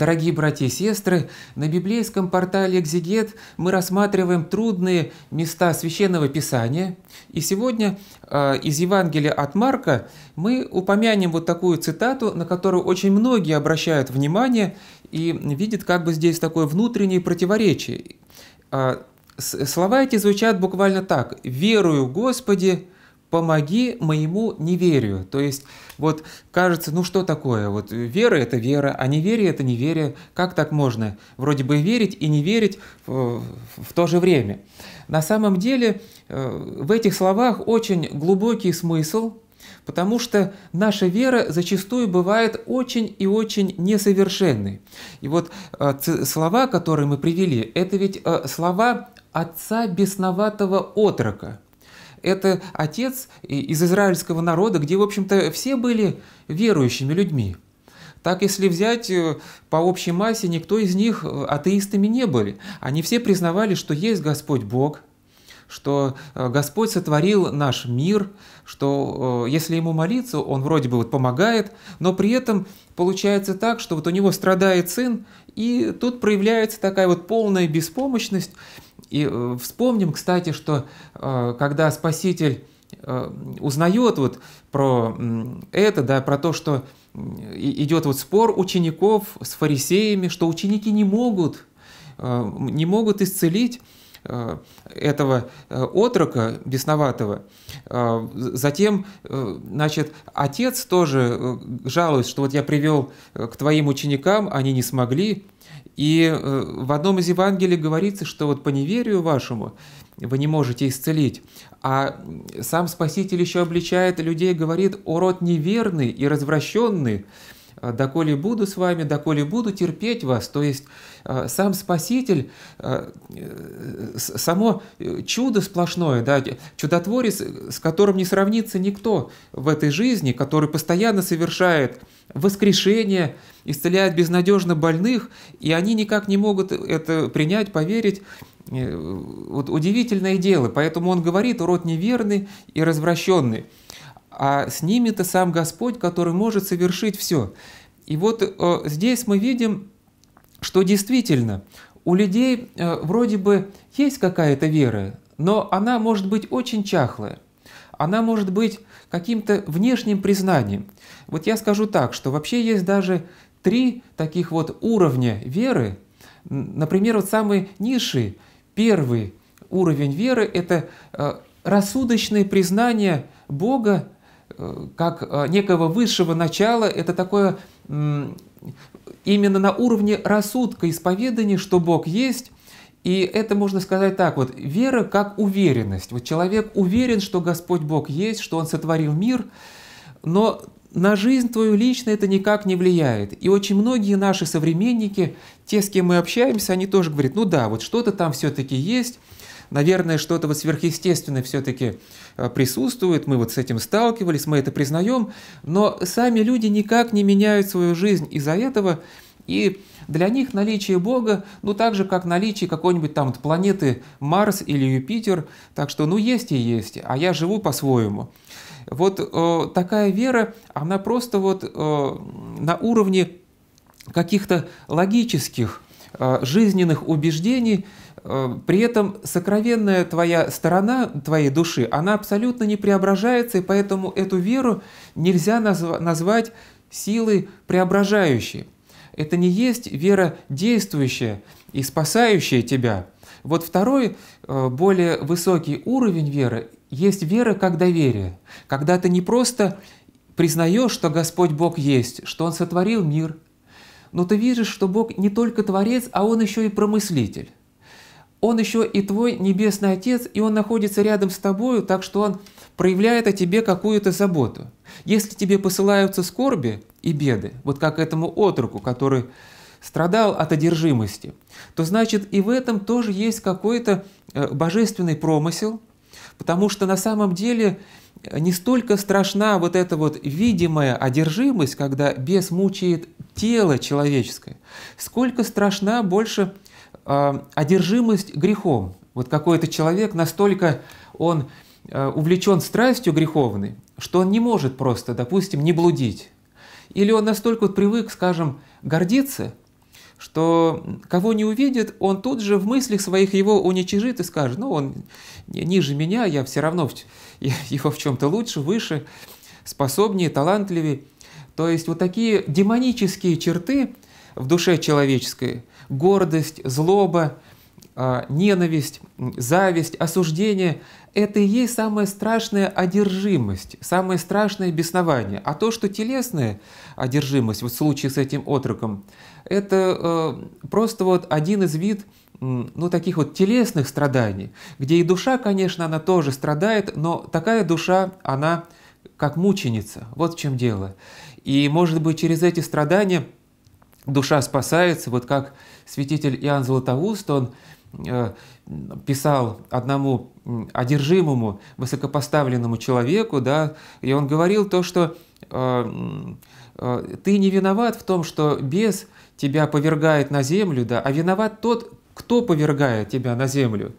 Дорогие братья и сестры, на библейском портале «Экзегет» мы рассматриваем трудные места Священного Писания. И сегодня э, из Евангелия от Марка мы упомянем вот такую цитату, на которую очень многие обращают внимание и видят как бы здесь такое внутреннее противоречие. Э, слова эти звучат буквально так «Верую Господи, помоги моему неверию. То есть вот кажется, ну что такое, вот э, вера – это вера, а неверие – это неверие. Как так можно? Вроде бы верить, и не верить в, в то же время. На самом деле э, в этих словах очень глубокий смысл, потому что наша вера зачастую бывает очень и очень несовершенной. И вот э, слова, которые мы привели, это ведь слова отца бесноватого отрока – это отец из израильского народа, где, в общем-то, все были верующими людьми. Так, если взять э, по общей массе, никто из них э, атеистами не были. Они все признавали, что есть Господь Бог, что э, Господь сотворил наш мир, что если ему молиться, он вроде бы вот помогает, но при этом получается так, что вот у него страдает сын, и тут проявляется такая вот полная беспомощность, и э, вспомним, кстати, что э, когда Спаситель э, узнает вот про это, да, про то, что идет вот спор учеников с фарисеями, что ученики не могут, не могут исцелить, Э, этого э, отрока бесноватого. Э, затем, значит, отец тоже жалуется, что вот я привел к твоим ученикам, они не смогли. И в одном из Евангелий говорится, что вот по неверию вашему вы не можете исцелить. А сам Спаситель еще обличает людей, говорит, урод неверный и развращенный, а доколе буду с вами, доколе буду терпеть вас. То есть а, сам Спаситель, а, э, само э, чудо сплошное, да, чудотворец, э, с которым не сравнится никто в этой жизни, который постоянно совершает воскрешение, исцеляет безнадежно больных, и они никак не могут это принять, поверить. Вот удивительное дело. Поэтому он говорит, урод неверный и развращенный а с ними-то сам Господь, который может совершить все. И вот э, здесь мы видим, что действительно у людей э, вроде бы есть какая-то вера, но она может быть очень чахлая. Она может быть каким-то внешним признанием. Вот я скажу так, что вообще есть даже три таких вот уровня веры. Например, вот самый низший, первый уровень веры – это э, рассудочное признание Бога Э, как э, некого высшего начала, это такое именно на уровне рассудка исповедания, что Бог есть, и это можно сказать так, вот вера как уверенность. Вот человек уверен, что Господь Бог есть, что Он сотворил мир, но на жизнь твою лично это никак не влияет. И очень многие наши современники, те, с кем мы общаемся, они тоже говорят, ну да, вот что-то там все-таки есть, наверное, что-то вот сверхъестественное все-таки э, присутствует, мы вот с этим сталкивались, мы это признаем, но сами люди никак не меняют свою жизнь из-за этого, и для них наличие Бога, ну так же, как наличие какой-нибудь там планеты Марс или Юпитер, так что ну есть и есть, а я живу по-своему. Вот э, такая вера, она просто вот э, на уровне каких-то логических Э, жизненных убеждений, э, при этом сокровенная твоя сторона твоей души, она абсолютно не преображается, и поэтому эту веру нельзя назвать силой преображающей. Это не есть вера действующая и спасающая тебя. Вот второй, э, более высокий уровень веры есть вера как доверие, когда ты не просто признаешь, что Господь Бог есть, что Он сотворил мир, но ты видишь, что Бог не только Творец, а Он еще и промыслитель. Он еще и твой Небесный Отец, и Он находится рядом с тобою, так что Он проявляет о тебе какую-то заботу. Если тебе посылаются скорби и беды, вот как этому отроку, который страдал от одержимости, то значит и в этом тоже есть какой-то э, божественный промысел – Потому что на самом деле э, не столько страшна вот эта вот видимая одержимость, когда бес мучает тело человеческое, сколько страшна больше э, одержимость грехом. Вот какой-то человек настолько он э, увлечен страстью греховной, что он не может просто, допустим, не блудить. Или он настолько вот привык, скажем, гордиться, что кого не увидит, он тут же в мыслях своих его уничижит и скажет, ну, он ниже меня, я все равно его в чем-то лучше, выше, способнее, талантливее. То есть вот такие демонические черты в душе человеческой, гордость, злоба, а, ненависть, зависть, осуждение – это и есть самая страшная одержимость, самое страшное беснование. А то, что телесная одержимость, вот в случае с этим отроком, это э, просто вот один из вид ну, таких вот телесных страданий, где и душа, конечно, она тоже страдает, но такая душа, она как мученица. Вот в чем дело. И, может быть, через эти страдания душа спасается, вот как святитель Иоанн Златоуст, он Э, писал одному одержимому, высокопоставленному человеку, да, и он говорил то, что э, э, ты не виноват в том, что бес тебя повергает на землю, да, а виноват тот, кто повергает тебя на землю.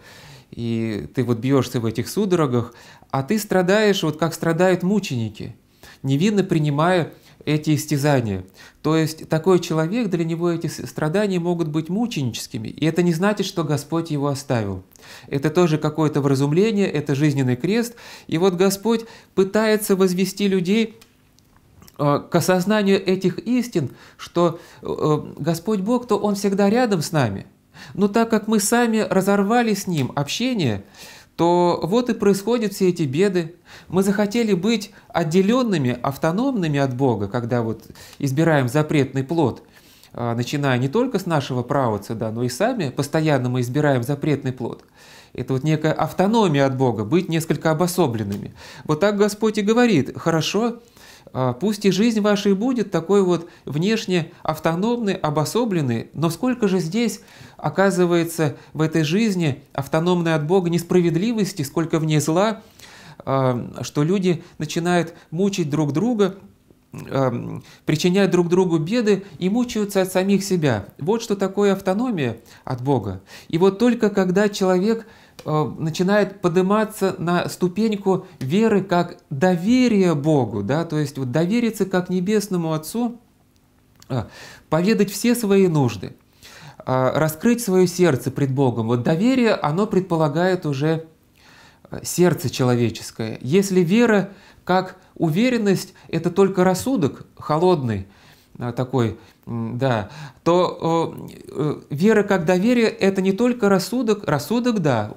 И ты вот бьешься в этих судорогах, а ты страдаешь, вот как страдают мученики, невинно принимая эти истязания. То есть такой человек, для него эти страдания могут быть мученическими, и это не значит, что Господь его оставил. Это тоже какое-то вразумление, это жизненный крест, и вот Господь пытается возвести людей э, к осознанию этих истин, что э, э, Господь Бог, то Он всегда рядом с нами. Но так как мы сами разорвали с Ним общение, то вот и происходят все эти беды. Мы захотели быть отделенными, автономными от Бога, когда вот избираем запретный плод, а, начиная не только с нашего правоца, да, но и сами постоянно мы избираем запретный плод. Это вот некая автономия от Бога, быть несколько обособленными. Вот так Господь и говорит, хорошо, а, пусть и жизнь ваша и будет такой вот внешне автономной, обособленной, но сколько же здесь оказывается в этой жизни автономной от Бога несправедливости, сколько в ней зла, а, что люди начинают мучить друг друга, а, причиняют друг другу беды и мучаются от самих себя. Вот что такое автономия от Бога. И вот только когда человек – Э, начинает подниматься на ступеньку веры как доверие Богу, да, то есть вот довериться как Небесному Отцу, э, поведать все свои нужды, э, раскрыть свое сердце пред Богом. Вот доверие, оно предполагает уже сердце человеческое. Если вера как уверенность – это только рассудок холодный, такой да, то э, вера как доверие – это не только рассудок. Рассудок, да,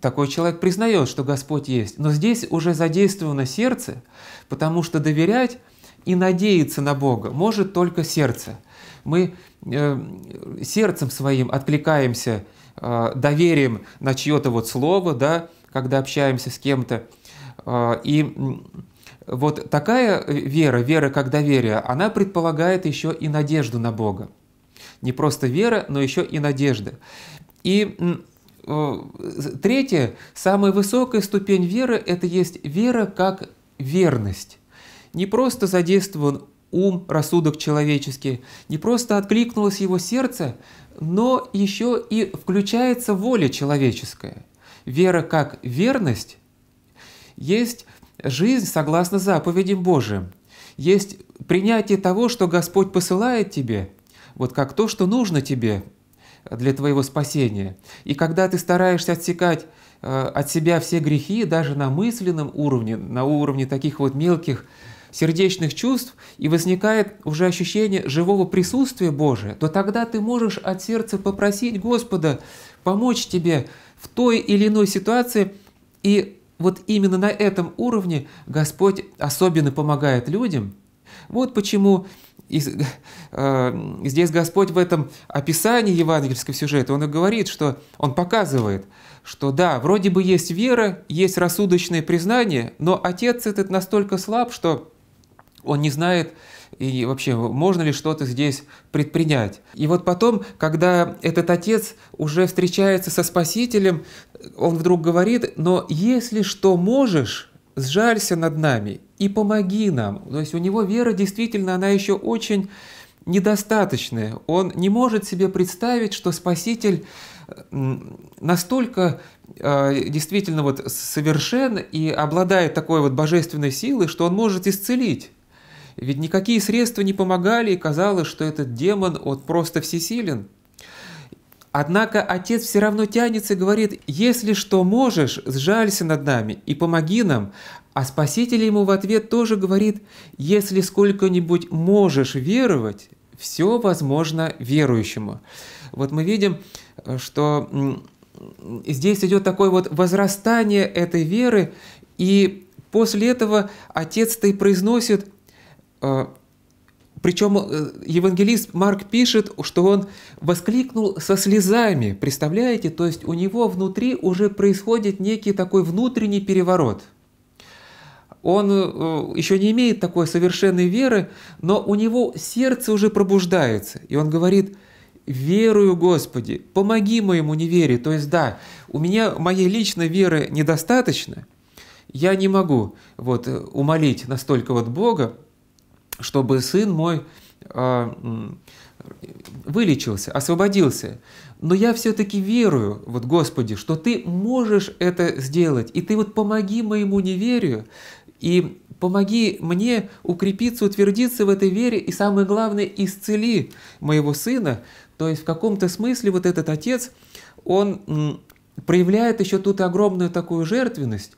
такой человек признает, что Господь есть, но здесь уже задействовано сердце, потому что доверять и надеяться на Бога может только сердце. Мы э, сердцем своим откликаемся э, доверием на чье-то вот слово, да, когда общаемся с кем-то, э, и вот такая э, вера, вера как доверие, она предполагает еще и надежду на Бога. Не просто вера, но еще и надежда. И э, третье, самая высокая ступень веры – это есть вера как верность. Не просто задействован ум, рассудок человеческий, не просто откликнулось его сердце, но еще и включается воля человеческая. Вера как верность есть Жизнь согласно заповедям Божьим. Есть принятие того, что Господь посылает тебе, вот как то, что нужно тебе для твоего спасения. И когда ты стараешься отсекать э, от себя все грехи, даже на мысленном уровне, на уровне таких вот мелких сердечных чувств, и возникает уже ощущение живого присутствия Божия, то тогда ты можешь от сердца попросить Господа помочь тебе в той или иной ситуации и вот именно на этом уровне Господь особенно помогает людям. Вот почему и, э, здесь Господь в этом описании евангельского сюжета, он и говорит, что он показывает, что да, вроде бы есть вера, есть рассудочное признание, но отец этот настолько слаб, что он не знает, и вообще можно ли что-то здесь предпринять. И вот потом, когда этот отец уже встречается со Спасителем, он вдруг говорит, но если что можешь, сжалься над нами и помоги нам. То есть у него вера действительно, она еще очень недостаточная. Он не может себе представить, что Спаситель настолько а, действительно вот совершен и обладает такой вот божественной силой, что он может исцелить ведь никакие средства не помогали, и казалось, что этот демон, вот просто всесилен. Однако отец все равно тянется и говорит, «Если что можешь, сжалься над нами и помоги нам». А Спаситель ему в ответ тоже говорит, «Если сколько-нибудь можешь веровать, все возможно верующему». Вот мы видим, что здесь идет такое вот возрастание этой веры, и после этого отец-то и произносит а, Причем э, евангелист Марк пишет, что он воскликнул со слезами, представляете? То есть у него внутри уже происходит некий такой внутренний переворот. Он э, еще не имеет такой совершенной веры, но у него сердце уже пробуждается. И он говорит, верую, Господи, помоги моему неверию. То есть да, у меня моей личной веры недостаточно, я не могу вот, э, умолить настолько вот Бога, чтобы сын мой а, вылечился, освободился. Но я все-таки верую, вот Господи, что Ты можешь это сделать, и Ты вот помоги моему неверию, и помоги мне укрепиться, утвердиться в этой вере, и самое главное, исцели моего сына. То есть в каком-то смысле вот этот отец, он проявляет еще тут огромную такую жертвенность.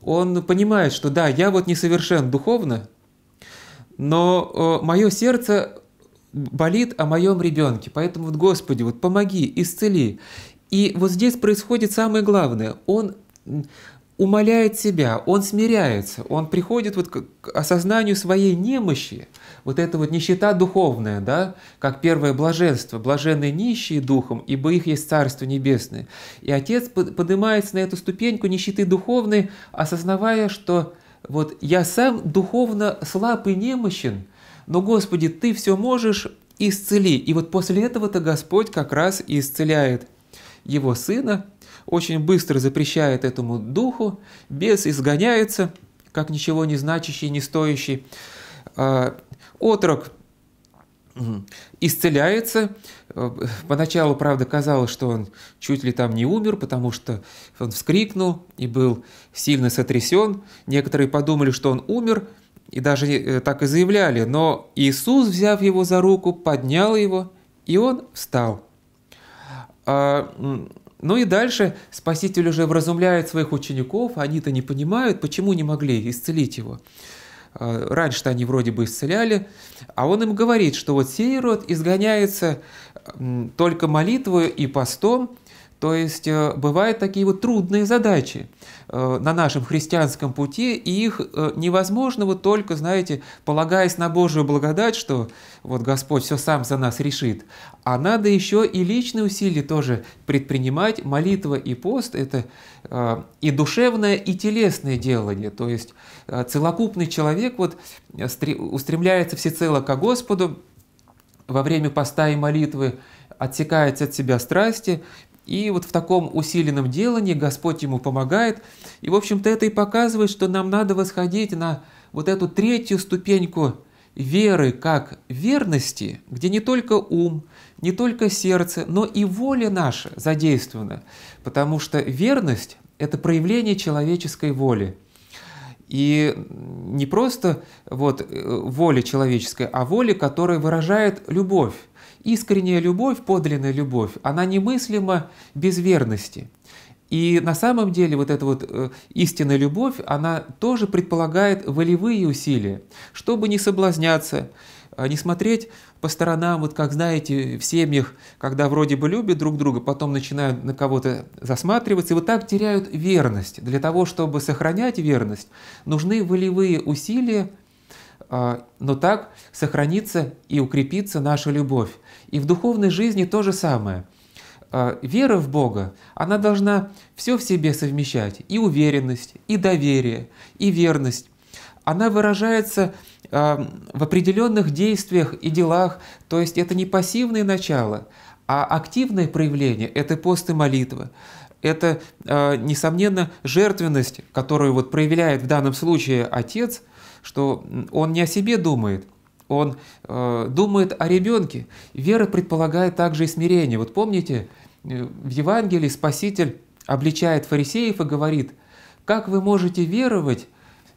Он понимает, что да, я вот несовершен духовно, но э, мое сердце болит о моем ребенке, поэтому вот Господи, вот помоги, исцели. И вот здесь происходит самое главное. Он умоляет себя, он смиряется, он приходит вот к осознанию своей немощи, вот эта вот нищета духовная, да, как первое блаженство, блаженные нищие духом, ибо их есть Царство Небесное. И Отец поднимается на эту ступеньку нищеты духовной, осознавая, что вот я сам духовно слаб и немощен, но, Господи, Ты все можешь, исцели. И вот после этого-то Господь как раз и исцеляет его сына, очень быстро запрещает этому духу, бес изгоняется, как ничего не значащий, не стоящий. А, отрок исцеляется, Э, поначалу, правда, казалось, что он чуть ли там не умер, потому что он вскрикнул и был сильно сотрясен. Некоторые подумали, что он умер, и даже э, так и заявляли. Но Иисус, взяв его за руку, поднял его, и он встал. А, ну и дальше Спаситель уже вразумляет своих учеников, они-то не понимают, почему не могли исцелить его. А, раньше-то они вроде бы исцеляли, а он им говорит, что вот сей род изгоняется только молитвой и постом, то есть э, бывают такие вот трудные задачи э, на нашем христианском пути, и их э, невозможно вот только, знаете, полагаясь на Божию благодать, что вот Господь все сам за нас решит, а надо еще и личные усилия тоже предпринимать. Молитва и пост – это и душевное, и телесное делание, то есть целокупный человек вот устремляется всецело ко Господу, во время поста и молитвы отсекается от себя страсти, и вот в таком усиленном делании Господь ему помогает. И, в общем-то, это и показывает, что нам надо восходить на вот эту третью ступеньку веры как верности, где не только ум, не только сердце, но и воля наша задействована, потому что верность – это проявление человеческой воли – и не просто вот, э, воля человеческая, а воля, которая выражает любовь. Искренняя любовь, подлинная любовь, она немыслима без верности. И на самом деле вот эта вот э, истинная любовь, она тоже предполагает волевые усилия, чтобы не соблазняться, а не смотреть по сторонам, вот как знаете, в семьях, когда вроде бы любят друг друга, потом начинают на кого-то засматриваться, и вот так теряют верность. Для того, чтобы сохранять верность, нужны волевые усилия, а, но так сохранится и укрепится наша любовь. И в духовной жизни то же самое а, – вера в Бога, она должна все в себе совмещать, и уверенность, и доверие, и верность. Она выражается в определенных действиях и делах. То есть это не пассивное начало, а активное проявление – это пост и молитва. Это, а, несомненно, жертвенность, которую вот проявляет в данном случае отец, что он не о себе думает – он а, думает о ребенке. Вера предполагает также и смирение. Вот помните, э, в Евангелии Спаситель обличает фарисеев и говорит, как вы можете веровать,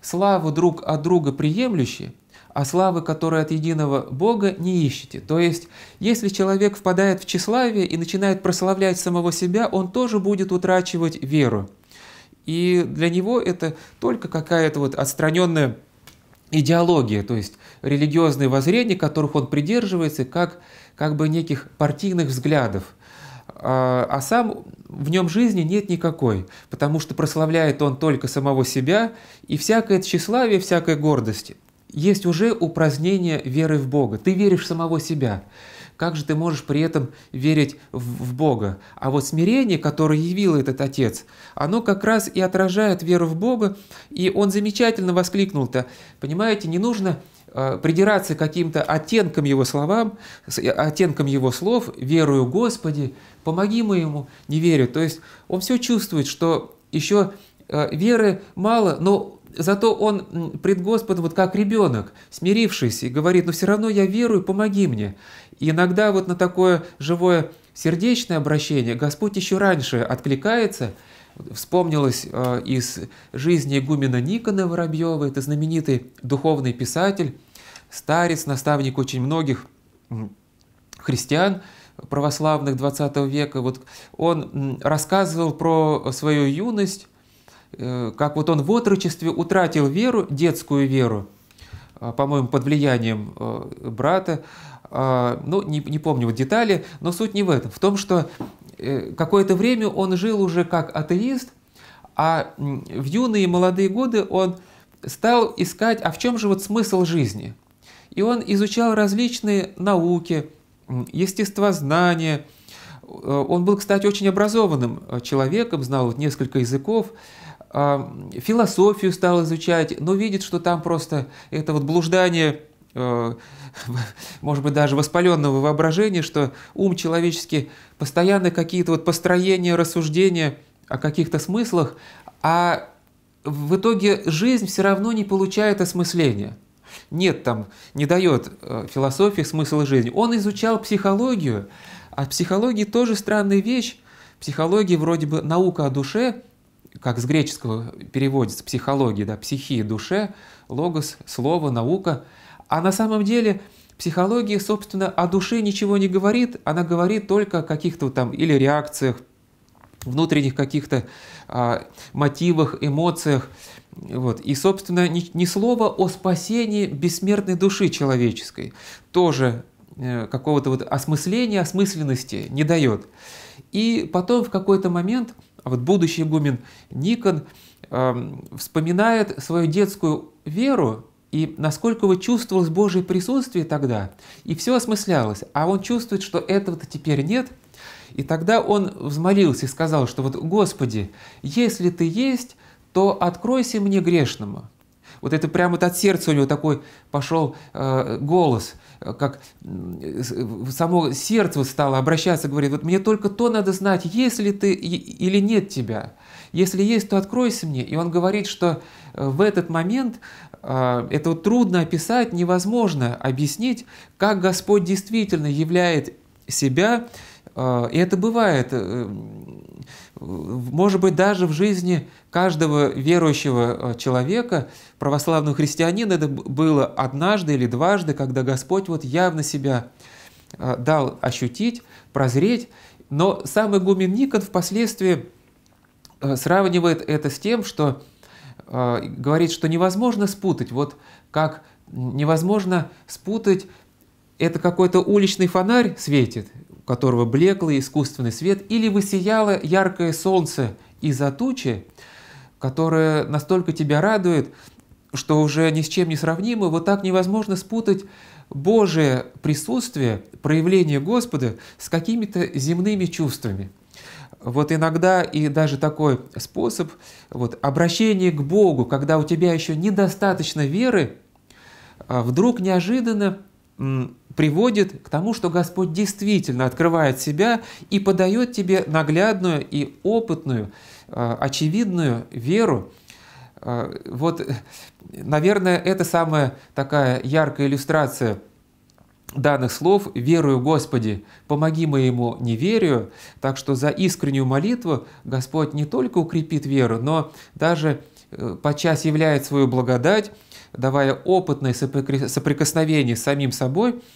славу друг от друга приемлющие, а славы, которой от единого Бога, не ищете. То есть, если человек впадает в тщеславие и начинает прославлять самого себя, он тоже будет утрачивать веру. И для него это только какая-то вот отстраненная идеология, то есть религиозные воззрения, которых он придерживается, как, как бы неких партийных взглядов а, – а сам в нем жизни нет никакой, потому что прославляет он только самого себя, и всякое тщеславие, всякая гордость есть уже упразднение веры в Бога. Ты веришь в самого себя. Как же ты можешь при этом верить в, в Бога? А вот смирение, которое явил этот отец, оно как раз и отражает веру в Бога. И он замечательно воскликнул-то. Понимаете, не нужно э, придираться каким-то оттенкам его словам, э, оттенкам его слов, верую Господи, помоги моему, неверию. То есть он все чувствует, что еще э, веры мало, но Зато он пред Господом вот как ребенок, смирившийся, и говорит, "Но «Ну, все равно я верую, помоги мне. И иногда вот на такое живое сердечное обращение Господь еще раньше откликается. Вспомнилось э, из жизни Гумина Никона Воробьева, это знаменитый духовный писатель, старец, наставник очень многих христиан, православных 20 века, вот он рассказывал про свою юность, Э, как вот он в отрочестве утратил веру, детскую веру, э, по-моему, под влиянием э, брата, а, ну, не, не помню вот детали, но суть не в этом. В том, что какое-то время он жил уже как атеист, а в юные молодые годы он стал искать, а в чем же вот смысл жизни. И он изучал различные науки, естествознание. Он был, кстати, очень образованным человеком, знал вот несколько языков, философию стал изучать, но видит, что там просто это вот блуждание э, может быть, даже воспаленного воображения, что ум человеческий постоянно какие-то вот построения, рассуждения о каких-то смыслах, а в итоге жизнь все равно не получает осмысления. Нет там, не дает э, философии смысла жизни. Он изучал психологию, а психология тоже странная вещь. Психология вроде бы наука о душе – как с греческого переводится психология, да, психи, душе, логос, слово, наука. А на самом деле психология, собственно, о душе ничего не говорит, она говорит только о каких-то там или реакциях, внутренних каких-то а, мотивах, эмоциях. Вот. И, собственно, ни, ни слова о спасении бессмертной души человеческой тоже э, какого-то вот осмысления, осмысленности не дает. И потом в какой-то момент – а вот будущий игумен Никон э, вспоминает свою детскую веру и насколько его чувствовалось Божье присутствие тогда, и все осмыслялось, а он чувствует, что этого-то теперь нет, и тогда он взмолился и сказал, что вот «Господи, если Ты есть, то откройся мне грешному» вот это прямо вот от сердца у него такой пошел э, голос, э, как э, само сердце стало обращаться, говорит, вот мне только то надо знать, есть ли ты или нет тебя. Если есть, то откройся мне. И он говорит, что э, в этот момент это вот трудно описать, невозможно объяснить, как Господь действительно являет себя а, и это бывает, э, может быть, даже в жизни каждого верующего а, человека, православного христианина, это было однажды или дважды, когда Господь вот явно себя а, дал ощутить, прозреть. Но сам игумен Никон впоследствии сравнивает это с тем, что говорит, что невозможно спутать, вот как невозможно спутать это какой-то уличный фонарь светит, у которого блеклый искусственный свет, или высияло яркое солнце из-за тучи, которое настолько тебя радует, что уже ни с чем не сравнимо, вот так невозможно спутать Божие присутствие, проявление Господа с какими-то земными чувствами. Вот иногда и даже такой способ, вот обращение к Богу, когда у тебя еще недостаточно веры, а вдруг неожиданно приводит к тому, что Господь действительно открывает себя и подает тебе наглядную и опытную, э, очевидную веру. Э, вот, наверное, это самая такая яркая иллюстрация данных слов «Верую, Господи, помоги моему неверию». Так что за искреннюю молитву Господь не только укрепит веру, но даже э, подчас являет свою благодать, давая опытное соприкосновение с самим собой –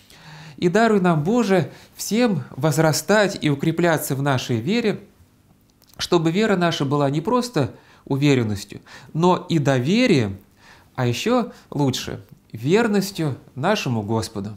и даруй нам, Боже, всем возрастать и укрепляться в нашей вере, чтобы вера наша была не просто уверенностью, но и доверием, а еще лучше – верностью нашему Господу.